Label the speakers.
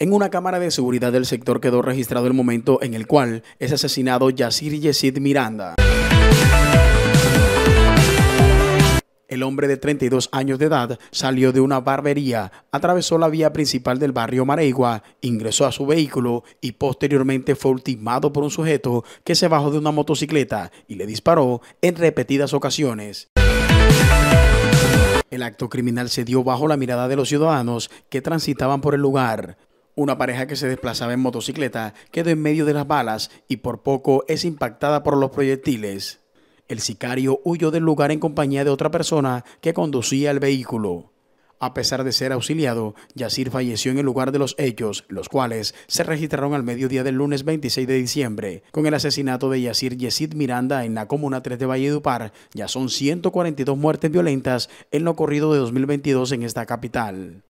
Speaker 1: En una cámara de seguridad del sector quedó registrado el momento en el cual es asesinado Yasir Yesid Miranda. El hombre de 32 años de edad salió de una barbería, atravesó la vía principal del barrio Maregua, ingresó a su vehículo y posteriormente fue ultimado por un sujeto que se bajó de una motocicleta y le disparó en repetidas ocasiones. El acto criminal se dio bajo la mirada de los ciudadanos que transitaban por el lugar. Una pareja que se desplazaba en motocicleta quedó en medio de las balas y por poco es impactada por los proyectiles. El sicario huyó del lugar en compañía de otra persona que conducía el vehículo. A pesar de ser auxiliado, Yacir falleció en el lugar de los hechos, los cuales se registraron al mediodía del lunes 26 de diciembre. Con el asesinato de Yacir Yesid Miranda en la Comuna 3 de Valledupar, ya son 142 muertes violentas en lo ocurrido de 2022 en esta capital.